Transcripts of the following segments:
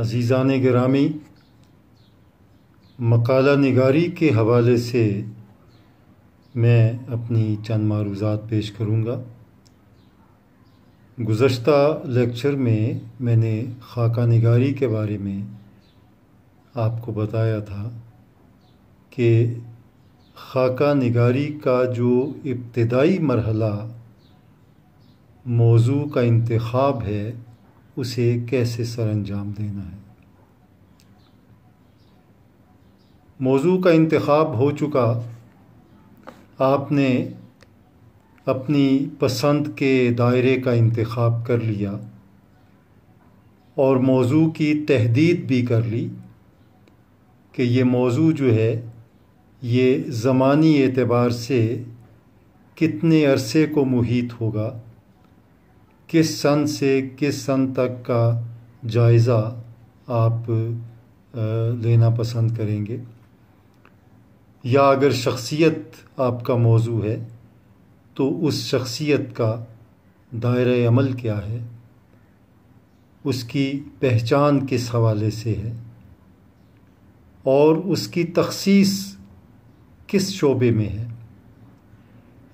अजीज़ान ग्रामी मकाला निगारी के हवाले से मैं अपनी चंद मारूज़ात पेश करूँगा गुज्त लेक्चर में मैंने खाका निगारी के बारे में आपको बताया था कि खाका निगारी का जो इब्तदाई मरहला मौजू का इंतखब है उसे कैसे सरंजाम देना है मौजू का इंतखब हो चुका आपने अपनी पसंद के दायरे का इंतखब कर लिया और मौजू की तहदीद भी कर ली कि ये मौजू जो है ये ज़मानी एतबार से कितने अरसे को मुहित होगा किस सन से किस सन तक का जायज़ा आप लेना पसंद करेंगे या अगर शख्सियत आपका मौजू है तो उस शख्सियत का दायरा अमल क्या है उसकी पहचान किस हवाले से है और उसकी तख्सीस किस शोबे में है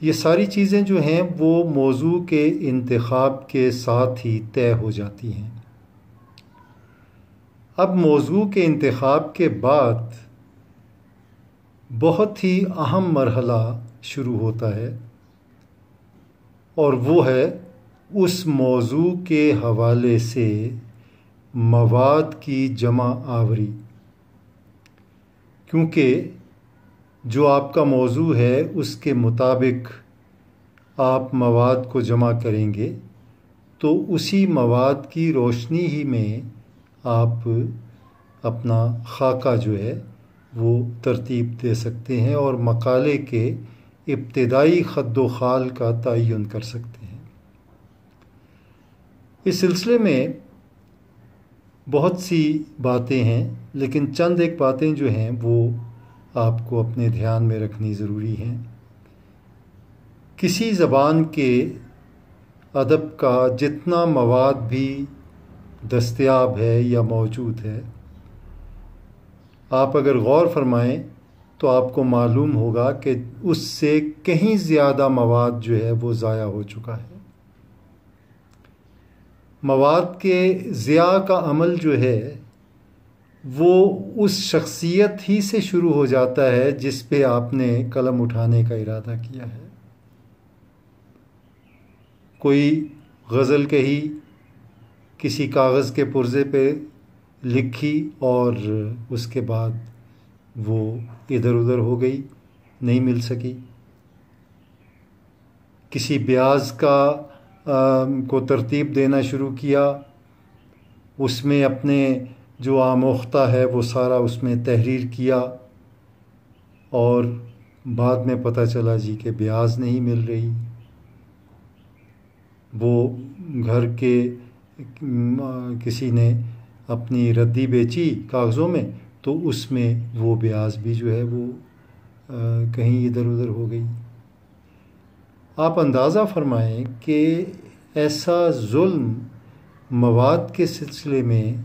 ये सारी चीज़ें जो हैं वो मौजू के इंतखब के साथ ही तय हो जाती हैं अब मौजू के इंतखब के बाद बहुत ही अहम मरहला शुरू होता है और वो है उस मौजू के हवाले से मवाद की जमा आवरी क्योंकि जो आपका मौजू है उसके मुताबिक आप मवाद को जमा करेंगे तो उसी मवाद की रोशनी ही में आप अपना खाका जो है वो तरतीब दे सकते हैं और मकाले के इब्तदाई खद खाल का तयन कर सकते हैं इस सिलसिले में बहुत सी बातें हैं लेकिन चंद एक बातें जो हैं वो आपको अपने ध्यान में रखनी ज़रूरी है किसी ज़बान के अदब का जितना मवाद भी दस्तियाब है या मौजूद है आप अगर गौर फरमाएं तो आपको मालूम होगा कि उससे कहीं ज़्यादा मवाद जो है वो ज़ाया हो चुका है मवाद के ज़िया का अमल जो है वो उस शख्सियत ही से शुरू हो जाता है जिस पे आपने कलम उठाने का इरादा किया है कोई गज़ल कही किसी कागज़ के पुर्जे पे लिखी और उसके बाद वो इधर उधर हो गई नहीं मिल सकी किसी ब्याज का आ, को तरतीब देना शुरू किया उसमें अपने जो आमोख्ता है वो सारा उसमें तहरीर किया और बाद में पता चला जी के ब्याज नहीं मिल रही वो घर के किसी ने अपनी रद्दी बेची कागज़ों में तो उसमें वो ब्याज भी जो है वो आ, कहीं इधर उधर हो गई आप अंदाज़ा फरमाएं कि ऐसा जुल्म मवाद के सिलसिले में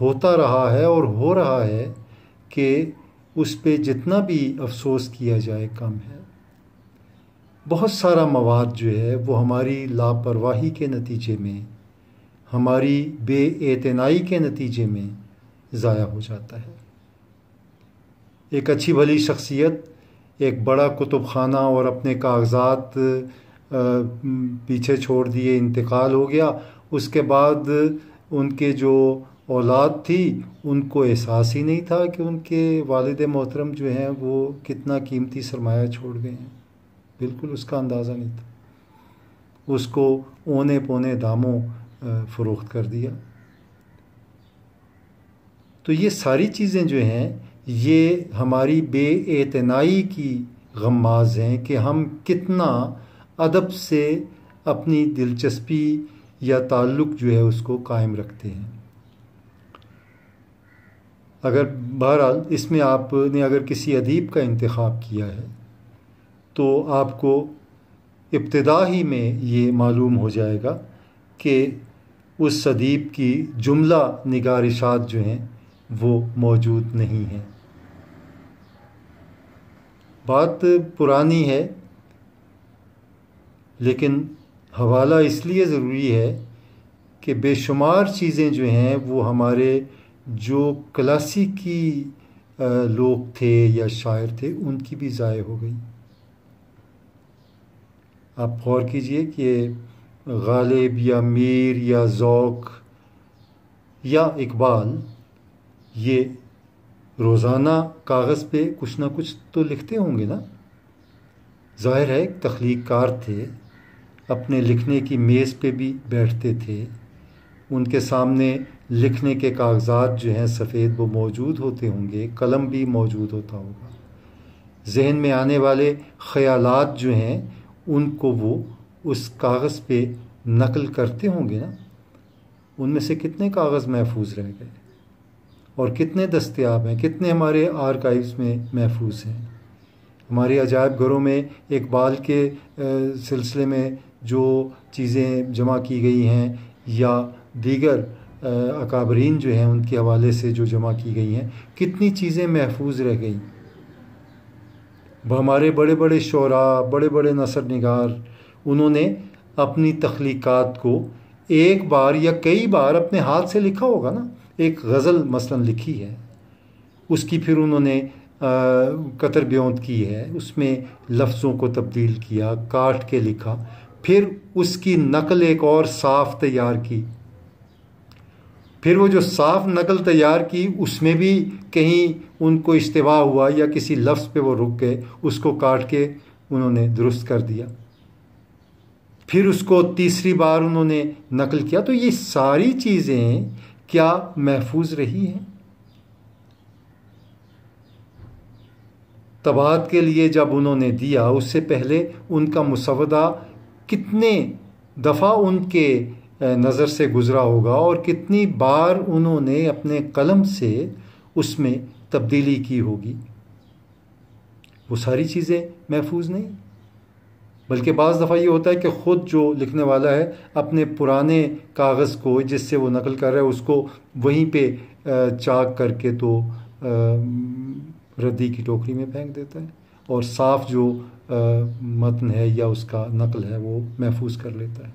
होता रहा है और हो रहा है कि उस पर जितना भी अफसोस किया जाए कम है बहुत सारा मवाद जो है वो हमारी लापरवाही के नतीजे में हमारी बेएतनाई के नतीजे में ज़ाया हो जाता है एक अच्छी भली शख्सियत एक बड़ा कुतुब खाना और अपने कागजात पीछे छोड़ दिए इंतकाल हो गया उसके बाद उनके जो औलाद थी उनको एहसास ही नहीं था कि उनके वालद मोहतरम जो हैं वो कितना कीमती सरमाया छोड़ गए हैं बिल्कुल उसका अंदाज़ा नहीं था उसको ओने पोने दामों फ़रोख्त कर दिया तो ये सारी चीज़ें जो हैं ये हमारी बेतनाई की गमाज हैं कि हम कितना अदब से अपनी दिलचस्पी या ताल्लुक़ जो है उसको कायम रखते हैं अगर बहरहाल इसमें आपने अगर किसी अदीब का इंतखब किया है तो आपको इब्तदा ही में ये मालूम हो जाएगा कि उस अदीब की जुमला निगारिशात जो हैं वो मौजूद नहीं हैं बात पुरानी है लेकिन हवाला इसलिए ज़रूरी है कि बेशुमार चीज़ें जो हैं वो हमारे जो क्लासिकी लोग थे या शायर थे उनकी भी ज़ाय हो गई आप गौर कीजिए कि गालिब या मीर या ज़ौक या इकबाल ये रोज़ाना कागज़ पे कुछ ना कुछ तो लिखते होंगे ना ज़ाहिर है एक तख्लीकार थे अपने लिखने की मेज़ पे भी बैठते थे उनके सामने लिखने के कागजात जो हैं सफ़ेद वो मौजूद होते होंगे कलम भी मौजूद होता होगा जहन में आने वाले ख़यालात जो हैं उनको वो उस कागज़ पे नकल करते होंगे ना उनमें से कितने कागज़ महफूज रह गए और कितने दस्तियाब हैं कितने हमारे आर्काइव्स में महफूज हैं हमारे अजायब घरों में इकबाल के सिलसिले में जो चीज़ें जमा की गई हैं या दीगर अकाबरीन जो हैं उनके हवाले से जो जमा की गई हैं कितनी चीज़ें महफूज रह गई हमारे बड़े बड़े शरा बड़े बड़े नसर नगार उन्होंने अपनी तख्लीक़ात को एक बार या कई बार अपने हाथ से लिखा होगा ना एक गज़ल मसलन लिखी है उसकी फिर उन्होंने कतर ब्योंद की है उसमें लफ्ज़ों को तब्दील किया काट के लिखा फिर उसकी नकल एक और साफ तैयार की फिर वो जो साफ नकल तैयार की उसमें भी कहीं उनको इज्तवा हुआ या किसी लफ्ज़ पे वो रुक गए उसको काट के उन्होंने दुरुस्त कर दिया फिर उसको तीसरी बार उन्होंने नकल किया तो ये सारी चीज़ें क्या महफूज रही हैं तबाद के लिए जब उन्होंने दिया उससे पहले उनका मुसवदा कितने दफ़ा उनके नज़र से गुज़रा होगा और कितनी बार उन्होंने अपने कलम से उसमें तब्दीली की होगी वो सारी चीज़ें महफूज नहीं बल्कि बज़ दफ़ा ये होता है कि ख़ुद जो लिखने वाला है अपने पुराने कागज़ को जिससे वो नकल कर रहा है उसको वहीं पे चाक करके तो रद्दी की टोकरी में फेंक देता है और साफ़ जो मतन है या उसका नकल है वो महफूज कर लेता है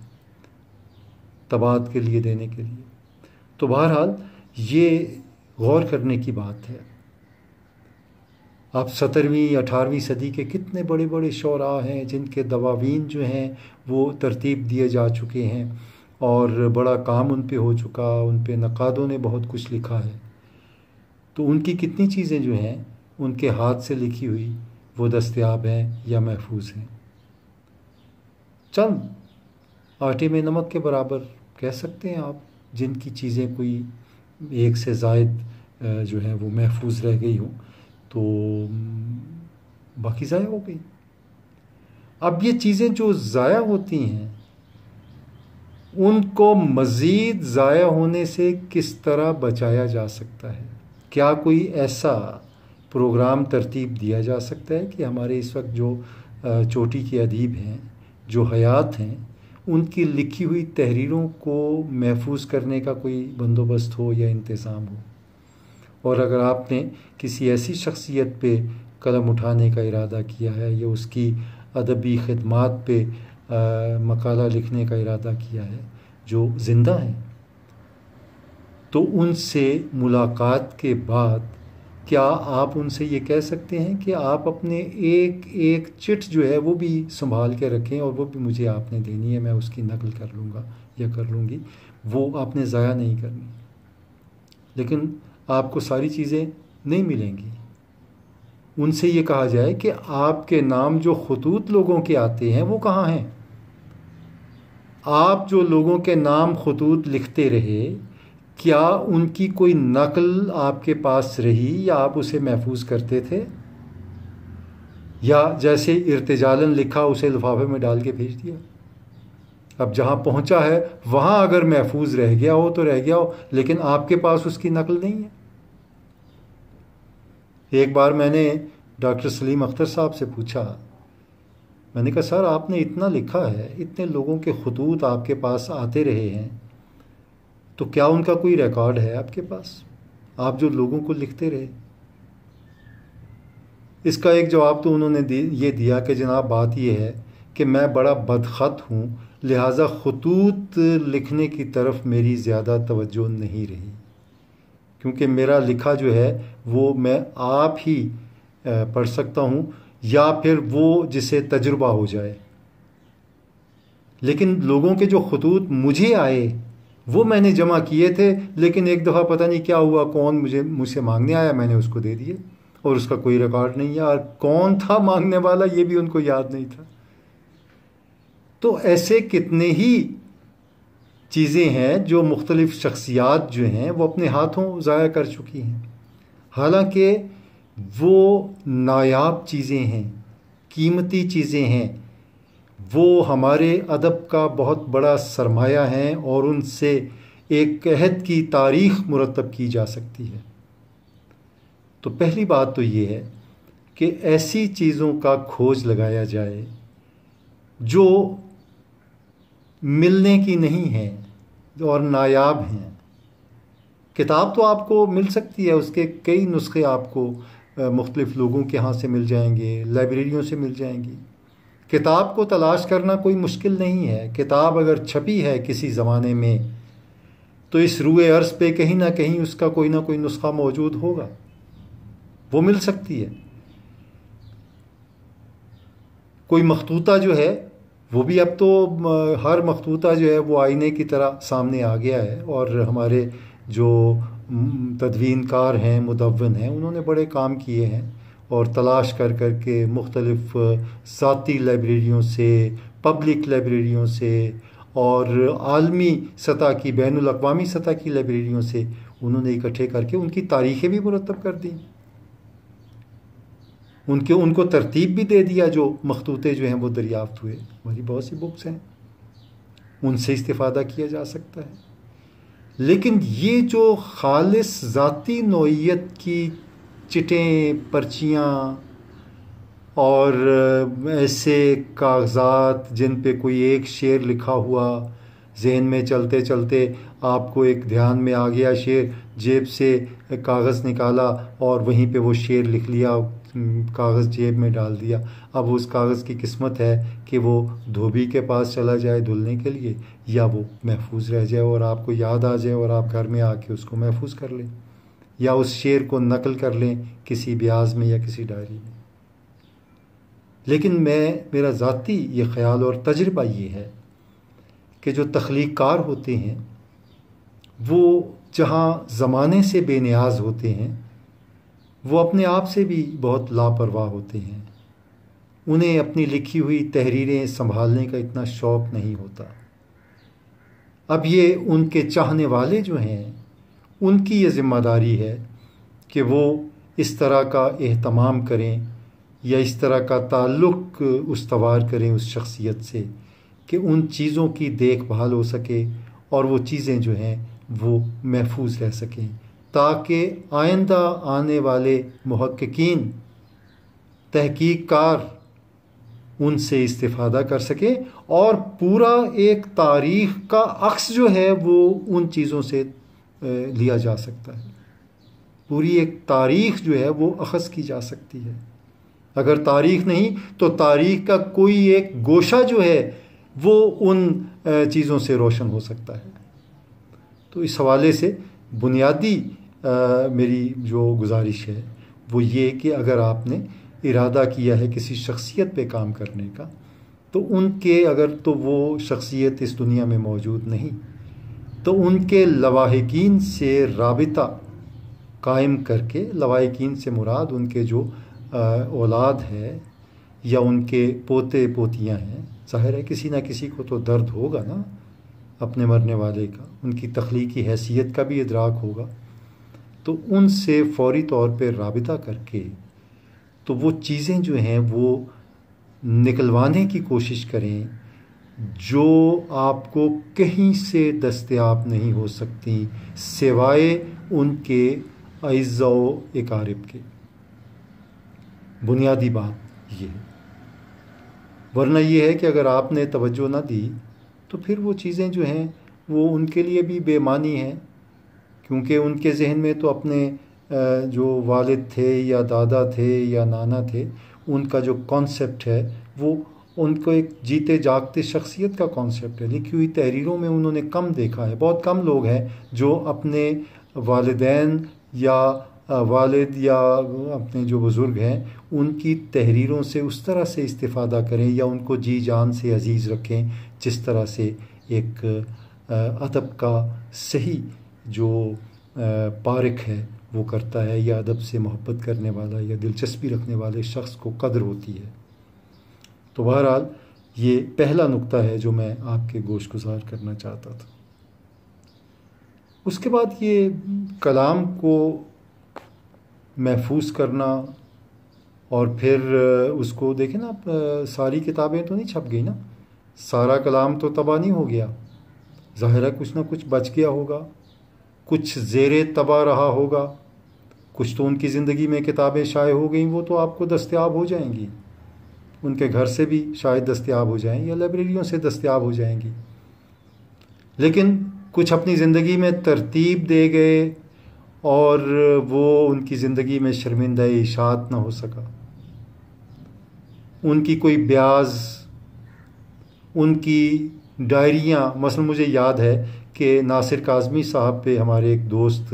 तबाद के लिए देने के लिए तो बहरहाल ये गौर करने की बात है आप सत्रहवीं अठारहवीं सदी के कितने बड़े बड़े शौरा हैं जिनके दवावीन जो हैं वो तरतीब दिए जा चुके हैं और बड़ा काम उन पर हो चुका उन पर नक़ादों ने बहुत कुछ लिखा है तो उनकी कितनी चीज़ें जो हैं उनके हाथ से लिखी हुई वो दस्तियाब हैं या महफूज हैं चंद आटे में नमक के बराबर कह सकते हैं आप जिनकी चीज़ें कोई एक से जायद जो है वो महफूज रह गई हो तो बाकी ज़ाया हो गई अब ये चीज़ें जो ज़ाया होती हैं उनको मज़ीद ज़ाया होने से किस तरह बचाया जा सकता है क्या कोई ऐसा प्रोग्राम तरतीब दिया जा सकता है कि हमारे इस वक्त जो चोटी के अदीब हैं जो हयात हैं उनकी लिखी हुई तहरीरों को महफूज करने का कोई बंदोबस्त हो या इंतज़ाम हो और अगर आपने किसी ऐसी शख्सियत पे कदम उठाने का इरादा किया है या उसकी अदबी खदमात पे आ, मकाला लिखने का इरादा किया है जो ज़िंदा हैं तो उनसे मुलाकात के बाद क्या आप उनसे ये कह सकते हैं कि आप अपने एक एक चिट जो है वो भी संभाल के रखें और वो भी मुझे आपने देनी है मैं उसकी नकल कर लूँगा या कर लूँगी वो आपने ज़ाया नहीं करनी लेकिन आपको सारी चीज़ें नहीं मिलेंगी उनसे ये कहा जाए कि आपके नाम जो खतूत लोगों के आते हैं वो कहाँ हैं आप जो लोगों के नाम खतूत लिखते रहे क्या उनकी कोई नकल आपके पास रही या आप उसे महफूज करते थे या जैसे इर्तजालन लिखा उसे लिफाफे में डाल के भेज दिया अब जहाँ पहुंचा है वहाँ अगर महफूज रह गया हो तो रह गया हो लेकिन आपके पास उसकी नकल नहीं है एक बार मैंने डॉक्टर सलीम अख्तर साहब से पूछा मैंने कहा सर आपने इतना लिखा है इतने लोगों के खतूत आपके पास आते रहे हैं तो क्या उनका कोई रिकॉर्ड है आपके पास आप जो लोगों को लिखते रहे इसका एक जवाब तो उन्होंने ये दिया कि जनाब बात यह है कि मैं बड़ा बदखत हूँ लिहाजा खतूत लिखने की तरफ मेरी ज़्यादा तवज्जो नहीं रही क्योंकि मेरा लिखा जो है वो मैं आप ही पढ़ सकता हूँ या फिर वो जिसे तजुर्बा हो जाए लेकिन लोगों के जो खतूत मुझे आए वो मैंने जमा किए थे लेकिन एक दफ़ा पता नहीं क्या हुआ कौन मुझे मुझसे मांगने आया मैंने उसको दे दिए और उसका कोई रिकॉर्ड नहीं है और कौन था मांगने वाला ये भी उनको याद नहीं था तो ऐसे कितने ही चीज़ें हैं जो मुख्तलिफ़ शख्सियात जो हैं वो अपने हाथों ज़ाया कर चुकी हैं हालांकि वो नायाब चीज़ें हैं कीमती चीज़ें हैं वो हमारे अदब का बहुत बड़ा सरमाया हैं और उनसे एक कहत की तारीख मुरतब की जा सकती है तो पहली बात तो ये है कि ऐसी चीज़ों का खोज लगाया जाए जो मिलने की नहीं है और नायाब हैं किताब तो आपको मिल सकती है उसके कई नुस्खे आपको मुख्तलिफ़ लोगों के यहाँ से मिल जाएंगे लाइब्रेरियों से मिल जाएंगी किताब को तलाश करना कोई मुश्किल नहीं है किताब अगर छपी है किसी ज़माने में तो इस रूए अर्ज़ पे कहीं ना कहीं उसका कोई ना कोई नुस्खा मौजूद होगा वो मिल सकती है कोई मखतूता जो है वो भी अब तो हर मखतूता जो है वो आईने की तरह सामने आ गया है और हमारे जो तदवीनकार हैं मुदवन हैं उन्होंने बड़े काम किए हैं और तलाश कर कर के मुख्तलिफ़ी लाइब्रेरियों से पब्लिक लाइब्रेरियों से और आलमी सतह की बैन अवी सतह की लाइब्रेरियों से उन्होंने इकट्ठे करके उनकी तारीखें भी मुरतब कर दी उनके उनको तरतीब भी दे दिया जो मखतूते जो हैं वो दरियाफ्त हुए हमारी बहुत सी बुक्स हैं उनसे इस्तफादा किया जा सकता है लेकिन ये जो खालस ज़ाती नोयत की चिटें पर्चियाँ और ऐसे कागज़ात जिन पे कोई एक शेर लिखा हुआ जहन में चलते चलते आपको एक ध्यान में आ गया शेर जेब से कागज़ निकाला और वहीं पे वो शेर लिख लिया कागज़ जेब में डाल दिया अब उस कागज़ की किस्मत है कि वो धोबी के पास चला जाए धुलने के लिए या वो महफूज रह जाए और आपको याद आ जाए और आप घर में आके उसको महफूज कर लें या उस शेर को नकल कर लें किसी ब्याज में या किसी डायरी में लेकिन मैं मेरा ज़ाती ये ख्याल और तजर्बा ये है कि जो तख्लीकार होते हैं वो जहाँ ज़माने से बेनियाज होते हैं वो अपने आप से भी बहुत लापरवाह होते हैं उन्हें अपनी लिखी हुई तहरीरें संभालने का इतना शौक़ नहीं होता अब ये उनके चाहने वाले जो हैं उनकी ये ज़िम्मेदारी है कि वो इस तरह का अहतमाम करें या इस तरह का ताल्लुक़ उसवार करें उस शख्सियत से कि उन चीज़ों की देखभाल हो सके और वो चीज़ें जो हैं वो महफूज रह सकें ताकि आइंदा आने वाले महक्कीन तहकीक़ार उनसे इस्तादा कर सकें और पूरा एक तारीख़ का अक्स जो है वो उन चीज़ों से लिया जा सकता है पूरी एक तारीख जो है वो अखज़ की जा सकती है अगर तारीख नहीं तो तारीख का कोई एक गोशा जो है वो उन चीज़ों से रोशन हो सकता है तो इस हवाले से बुनियादी मेरी जो गुजारिश है वो ये कि अगर आपने इरादा किया है किसी शख्सियत पे काम करने का तो उनके अगर तो वो शख्सियत इस दुनिया में मौजूद नहीं तो उनके लवाहिकीन से रबता कायम करके लवाहिकीन से मुराद उनके जो औलाद है या उनके पोते पोतियां हैं ज़ाहिर है किसी ना किसी को तो दर्द होगा ना अपने मरने वाले का उनकी तख्लीकी हैसियत का भी इदराक होगा तो उनसे फौरी तौर पर रबता करके तो वो चीज़ें जो हैं वो निकलवाने की कोशिश करें जो आपको कहीं से दस्तयाब नहीं हो सकती सिवाय उनके अज़ो इकारब के बुनियादी बात ये है वरना ये है कि अगर आपने तवज्जो ना दी तो फिर वो चीज़ें जो हैं वो उनके लिए भी बेमानी हैं क्योंकि उनके जहन में तो अपने जो वालिद थे या दादा थे या नाना थे उनका जो कॉन्सेप्ट है वो उनको एक जीते जागते शख्सियत का कॉन्सेप्ट है लिखी हुई तहरीरों में उन्होंने कम देखा है बहुत कम लोग हैं जो अपने वालदेन या वालद या अपने जो बुज़ुर्ग हैं उनकी तहरीरों से उस तरह से इस्ता करें या उनको जी जान से अजीज़ रखें जिस तरह से एक अदब का सही जो पारक है वो करता है या अदब से मोहब्बत करने वाला या दिलचस्पी रखने वाले शख्स को कदर होती है तो बहरहाल ये पहला नुक्ता है जो मैं आपके गोश गुजार करना चाहता था उसके बाद ये कलाम को महफूज करना और फिर उसको देखें ना आप सारी किताबें तो नहीं छप गई ना सारा कलाम तो तबाह नहीं हो गया ज़ाहिर कुछ ना कुछ बच गया होगा कुछ जेर तबाह रहा होगा कुछ तो उनकी ज़िंदगी में किताबें शाये हो गई वो तो आपको दस्तियाब हो जाएंगी उनके घर से भी शायद दस्तियाब हो जाएं या लाइब्रेरियों से दस्तियाब हो जाएंगी लेकिन कुछ अपनी ज़िंदगी में तरतीब दे गए और वो उनकी ज़िंदगी में शर्मिंदा इशात ना हो सका उनकी कोई ब्याज उनकी डायरियाँ मसल मुझे याद है कि नासिर काजमी साहब पे हमारे एक दोस्त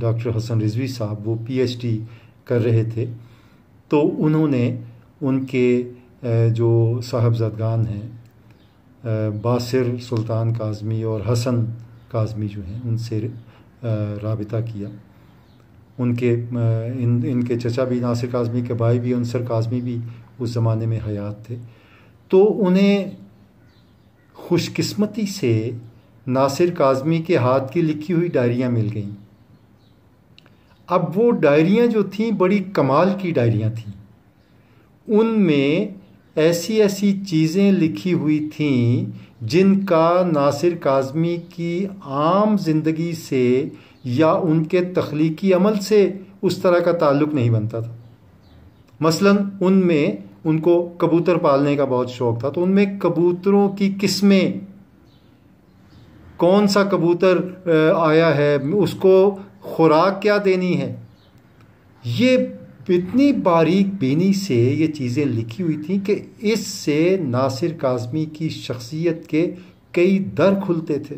डॉक्टर हसन रिजवी साहब वो पीएचडी कर रहे थे तो उन्होंने उनके जो साहबजादगान हैं बासर सुल्तान काजमी और हसन काजमी जो हैं उनसे रबता किया उनके इन इनके चचा भी नासिर काजमी के भाई भी अनसर काजमी भी उस ज़माने में हयात थे तो उन्हें ख़ुशकस्मती से नासिर काजमी के हाथ की लिखी हुई डायरियाँ मिल गईं अब वो डायरियाँ जो थीं बड़ी कमाल की डायरियाँ थीं उनमें ऐसी ऐसी चीज़ें लिखी हुई थीं जिनका नासिर काज़मी की आम ज़िंदगी से या उनके तख्लीकी अमल से उस तरह का ताल्लुक़ नहीं बनता था मसलन उनमें उनको कबूतर पालने का बहुत शौक़ था तो उनमें कबूतरों की किस्में कौन सा कबूतर आया है उसको खुराक क्या देनी है ये तो इतनी बारीक बीनी से ये चीज़ें लिखी हुई थी कि इससे नासिर काजमी की शख्सियत के कई दर खुलते थे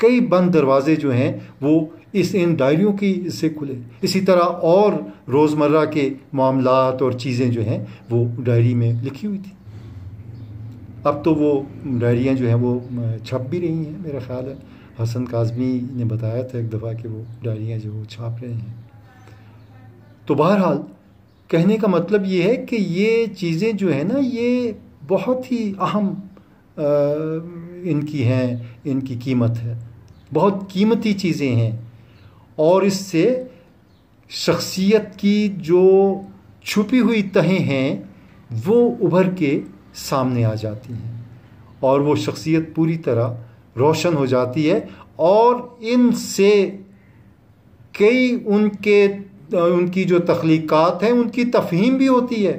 कई बंद दरवाजे जो हैं वो इस इन डायरियों की से खुले इसी तरह और रोज़मर्रा के मामला और चीज़ें जो हैं वो डायरी में लिखी हुई थी अब तो वो डायरियाँ जो हैं वो छप भी रही हैं मेरा ख्याल है हसन काजमी ने बताया था एक दफ़ा कि वो डायरियाँ जो वो छाप रहे हैं तो बहरहाल कहने का मतलब ये है कि ये चीज़ें जो है ना ये बहुत ही अहम इनकी हैं इनकी कीमत है बहुत कीमती चीज़ें हैं और इससे शख्सियत की जो छुपी हुई तहें हैं वो उभर के सामने आ जाती हैं और वो शख्सियत पूरी तरह रोशन हो जाती है और इनसे कई उनके उनकी जो तख्लीक़ात हैं उनकी तफहीम भी होती है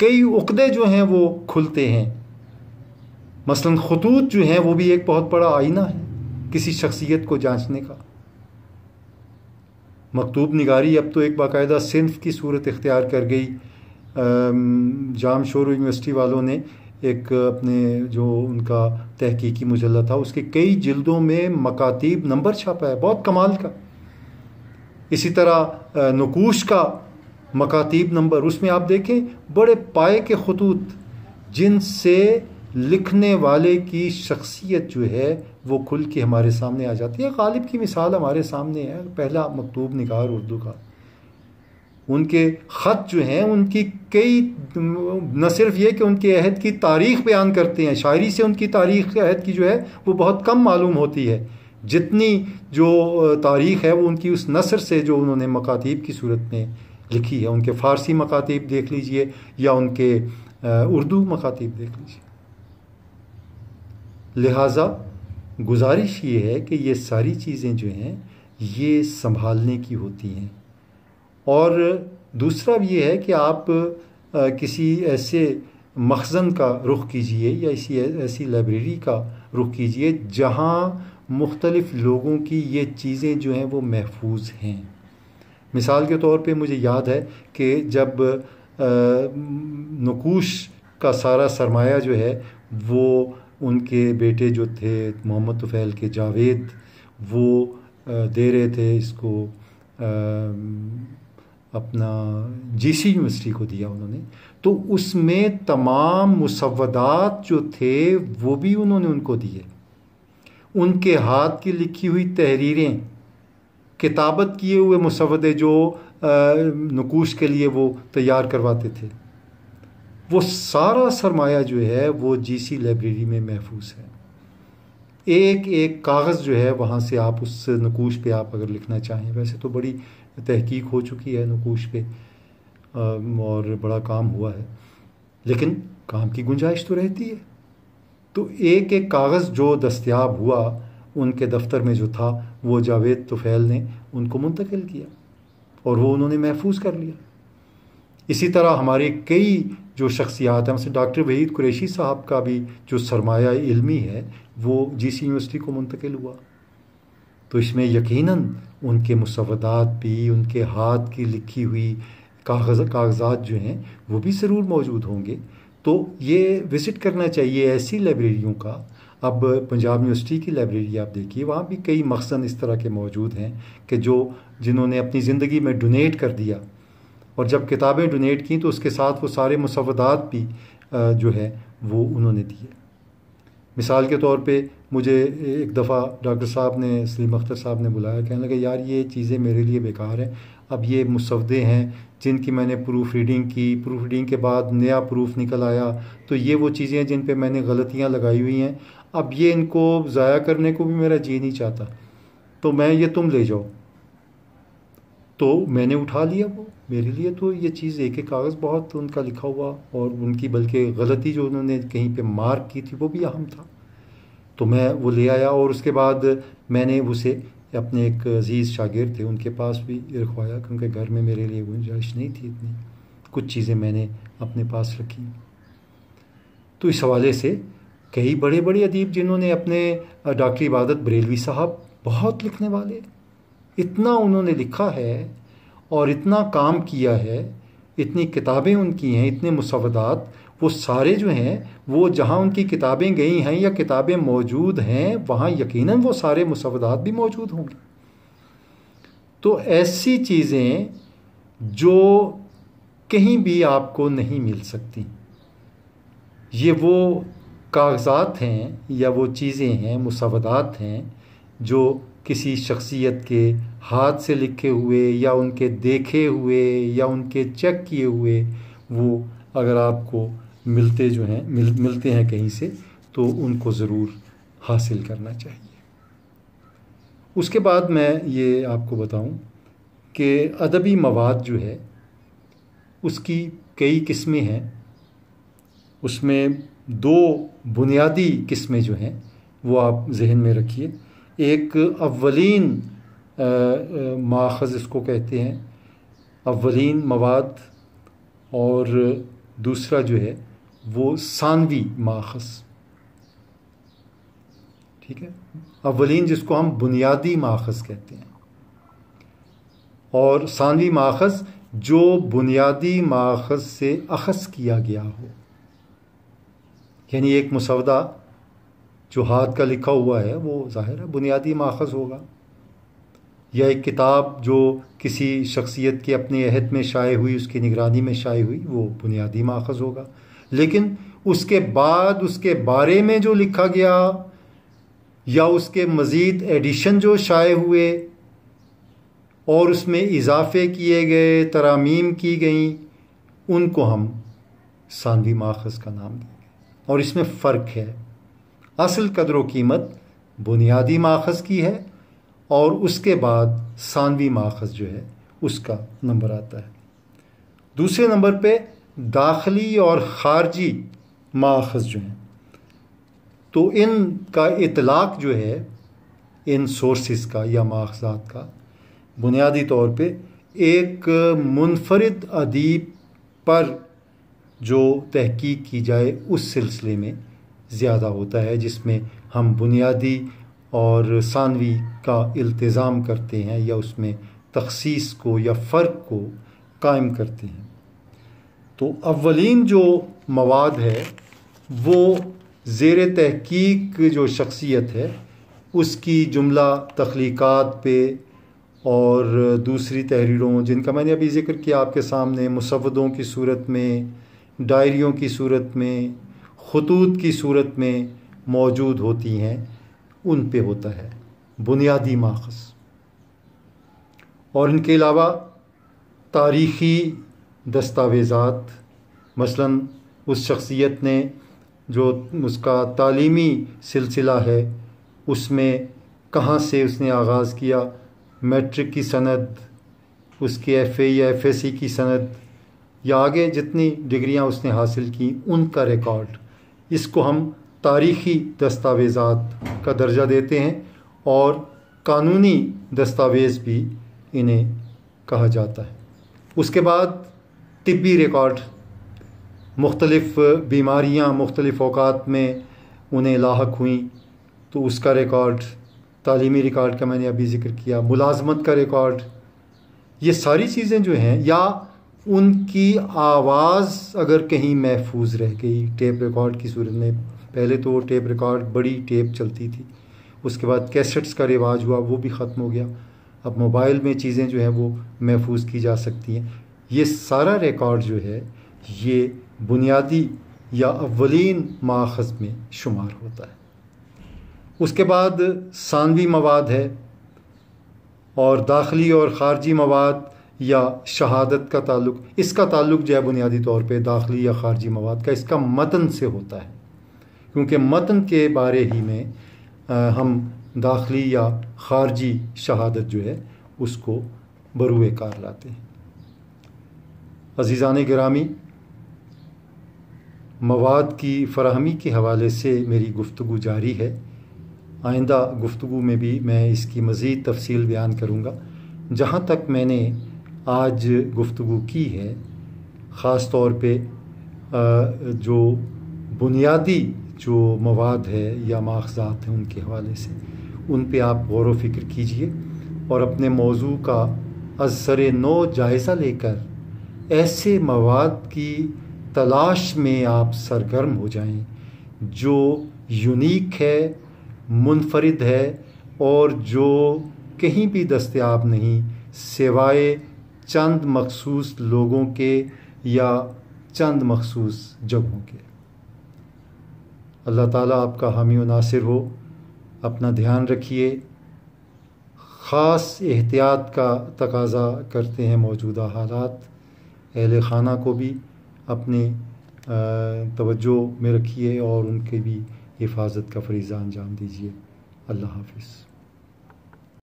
कई उकदे जो हैं वो खुलते हैं मसलन खतूत जो हैं वो भी एक बहुत बड़ा आईना है किसी शख्सियत को जांचने का मकतूब निगारी अब तो एक बाकायदा सिंफ की सूरत इख्तियार कर गई जाम शोर यूनिवर्सिटी वालों ने एक अपने जो उनका तहकीकी मुजल्ला था उसके कई जिल्दों में मकातीब नंबर छापा है बहुत कमाल का इसी तरह नकूश का मकातीब नंबर उसमें आप देखें बड़े पाए के खतूत जिनसे लिखने वाले की शख्सियत जो है वो खुल के हमारे सामने आ जाती है गालिब की मिसाल हमारे सामने है पहला मकतूब निकार उर्दू का उनके ख़त जो हैं उनकी कई न सिर्फ ये कि उनके अहद की तारीख बयान करते हैं शायरी से उनकी तारीख अहद की जो है वो बहुत कम मालूम होती है जितनी जो तारीख़ है वो उनकी उस नसर से जो उन्होंने मकातीब की सूरत में लिखी है उनके फ़ारसी मकातीब देख लीजिए या उनके उर्दू मकातीब देख लीजिए लिहाजा गुजारिश ये है कि ये सारी चीज़ें जो हैं ये संभालने की होती हैं और दूसरा ये है कि आप किसी ऐसे मखज़न का रुख कीजिए या इसी ऐसी लाइब्रेरी का रुख कीजिए जहाँ मुख्तलिफ़ लोगों की ये चीज़ें जो हैं वो महफूज हैं मिसाल के तौर पे मुझे याद है कि जब नकूश का सारा सरमाया जो है वो उनके बेटे जो थे मोहम्मद तुफ़ैल के जावेद वो दे रहे थे इसको अपना जीसी यूनिवर्सिटी को दिया उन्होंने तो उसमें तमाम मुसवदात जो थे वो भी उन्होंने उनको दिए उनके हाथ की लिखी हुई तहरीरें किताबत किए हुए मुसवदे जो नकूश के लिए वो तैयार करवाते थे वो सारा सरमाया जो है वो जीसी लाइब्रेरी में महफूज है एक एक कागज़ जो है वहाँ से आप उस नकूश पे आप अगर लिखना चाहें वैसे तो बड़ी तहकीक हो चुकी है नकूश पे और बड़ा काम हुआ है लेकिन काम की गुंजाइश तो रहती है तो एक एक कागज़ जो दस्तियाब हुआ उनके दफ्तर में जो था वो जावेद तुफ़ैल ने उनको मुंतकिल किया और वो उन्होंने महफूज कर लिया इसी तरह हमारे कई जो शख्सियात हैं उनसे डॉक्टर वहीद कुरैशी साहब का भी जो सरमाया इल्मी है वो जी सी यूनिवर्सिटी को मुंतकिल हुआ तो इसमें यकीनन उनके मुसवदात भी उनके हाथ की लिखी हुई कागज़ कागजात जो हैं वो भी ज़रूर मौजूद होंगे तो ये विज़िट करना चाहिए ऐसी लाइब्रेरियों का अब पंजाब यूनिवर्सिटी की लाइब्रेरी आप देखिए वहाँ भी कई मकसद इस तरह के मौजूद हैं कि जो जिन्होंने अपनी ज़िंदगी में डोनेट कर दिया और जब किताबें डोनेट की तो उसके साथ वो सारे मुसवदात भी जो है वो उन्होंने दिए मिसाल के तौर पे मुझे एक दफ़ा डॉक्टर साहब ने सलीम अख्तर साहब ने बुलाया कहने लगे यार ये चीज़ें मेरे लिए बेकार हैं अब ये मुसवदे हैं जिनकी मैंने प्रूफ रीडिंग की प्रूफ रीडिंग के बाद नया प्रूफ निकल आया तो ये वो चीज़ें हैं जिन पे मैंने गलतियाँ लगाई हुई हैं अब ये इनको ज़ाया करने को भी मेरा जी नहीं चाहता तो मैं ये तुम ले जाओ तो मैंने उठा लिया वो मेरे लिए तो ये चीज़ एक एक कागज़ बहुत उनका लिखा हुआ और उनकी बल्कि गलती जो उन्होंने कहीं पे मार्क की थी वो भी अहम था तो मैं वो ले आया और उसके बाद मैंने उसे अपने एक अजीज़ शागिर थे उनके पास भी रखवाया क्योंकि घर में मेरे लिए गुंजाइश नहीं थी इतनी कुछ चीज़ें मैंने अपने पास रखी तो इस हवाले से कई बड़े बड़े अदीब जिन्होंने अपने डॉक्टर इबादत बरेलवी साहब बहुत लिखने वाले इतना उन्होंने लिखा है और इतना काम किया है इतनी किताबें उनकी हैं इतने मुसवदात वो सारे जो हैं वो जहाँ उनकी किताबें गई हैं या किताबें मौजूद हैं वहाँ यकीनन वो सारे मुसवदात भी मौजूद होंगे तो ऐसी चीज़ें जो कहीं भी आपको नहीं मिल सकती ये वो कागजात हैं या वो चीज़ें हैं मुसवदात हैं जो किसी शख्सियत के हाथ से लिखे हुए या उनके देखे हुए या उनके चेक किए हुए वो अगर आपको मिलते जो हैं मिल मिलते हैं कहीं से तो उनको ज़रूर हासिल करना चाहिए उसके बाद मैं ये आपको बताऊं कि अदबी मवाद जो है उसकी कई किस्में हैं उसमें दो बुनियादी किस्में जो हैं वो आप जहन में रखिए एक अवलिन माखज़ इसको कहते हैं अवलिन मवाद और दूसरा जो है वो सानवी माखस ठीक है अवलिन जिसको हम बुनियादी माखज कहते हैं और सानवी माखज जो बुनियादी माखज से अखस किया गया हो यानी एक मुसवदा जो हाथ का लिखा हुआ है वो ज़ाहिर है बुनियादी माखज होगा या एक किताब जो किसी शख्सियत के अपने अहद में शाये हुई उसकी निगरानी में शाये हुई वो बुनियादी माखज होगा लेकिन उसके बाद उसके बारे में जो लिखा गया या उसके मज़ीद एडिशन जो शाये हुए और उसमें इजाफे किए गए तरामीम की गई उनको हम सानवी माखज़ का नाम देंगे और इसमें फ़र्क है असल कदर कीमत बुनियादी माखज़ की है और उसके बाद सानवी माखज़ जो है उसका नंबर आता है दूसरे नंबर पे दाखिली और ख़ारजी माखज जो हैं तो इन का इतलाक़ जो है इन सोर्सेस का या माखजात का बुनियादी तौर पे एक मुनफरद अदीब पर जो तहकीक की जाए उस सिलसिले में ज़्यादा होता है जिसमें हम बुनियादी और सानवी का इल्तज़ाम करते हैं या उसमें तखसीस को या फ़र्क को कायम करते हैं तो अवलिन जो मवाद है वो ज़ेर तहकीक जो शख्सियत है उसकी जुमला तख्लीक़ात पे और दूसरी तहरीरों जिनका मैंने अभी ज़िक्र किया आपके सामने मुसवदों की सूरत में डायरियों की सूरत में खतूत की सूरत में मौजूद होती हैं उन पे होता है बुनियादी माखज और इनके अलावा तारीख़ी दस्तावेज़ात मसलन उस शख्सियत ने जो उसका तालीमी सिलसिला है उसमें कहाँ से उसने आगाज़ किया मैट्रिक की सनद उसके एफ़ ए या एफ़ एस सी की सनद या आगे जितनी डिग्रियाँ उसने हासिल की उनका रिकॉर्ड इसको हम तारीखी दस्तावेज़ात का दर्जा देते हैं और कानूनी दस्तावेज़ भी इन्हें कहा जाता है उसके बाद तिबी रिकॉर्ड मुख्तलफ़ बीमारियाँ मुख्तलिफ़ अवत में उन्हें लाक हुई तो उसका रिकॉर्ड तलीमी रिकॉर्ड का मैंने अभी ज़िक्र किया मुलाजमत का रिकॉर्ड ये सारी चीज़ें जो हैं या उनकी आवाज़ अगर कहीं महफूज रह गई टेप रिकॉर्ड की सूरत में पहले तो टेप रिकॉर्ड बड़ी टेप चलती थी उसके बाद कैसेट्स का रिवाज हुआ वो भी ख़त्म हो गया अब मोबाइल में चीज़ें जो हैं वो महफूज की जा सकती हैं ये सारा रिकॉर्ड जो है ये बुनियादी या अवलिन माखज़ में शुमार होता है उसके बाद सानवी मवाद है और दाखिली और ख़ारजी मवाद या शहादत का ताल्लुक इसका ताल्लुक जो है बुनियादी तौर पे दाखिली या ख़ारजी मवाद का इसका मतन से होता है क्योंकि मतन के बारे ही में आ, हम दाखिली या ख़ारजी शहादत जो है उसको बरूए कार लाते हैं अजीज़ान ग्रामी मवाद की फरहमी के हवाले से मेरी गुफ्तु जारी है आइंदा गुफ्तु में भी मैं इसकी मज़ीद तफसील बयान करूँगा जहाँ तक मैंने आज गुफ्तु की है ख़ास तौर पर जो बुनियादी जो मवाद है या माखजात हैं उनके हवाले से उन पर आप गौरव फिक्र कीजिए और अपने मौजू का अजसर नो जायज़ा लेकर ऐसे मवाद की तलाश में आप सरगर्म हो जाएं जो यूनिक है मुनफरद है और जो कहीं भी दस्तियाब नहीं सिवाए चंद मखसूस लोगों के या चंद मखसूस जगहों के अल्लाह ताला आपका हामी नासिर हो अपना ध्यान रखिए ख़ास एहतियात का तकाजा करते हैं मौजूदा हालात अहल खाना को भी अपने तवज्जो में रखिए और उनके भी हिफाजत का फरीज़ा अंजाम दीजिए अल्लाह हाफिज़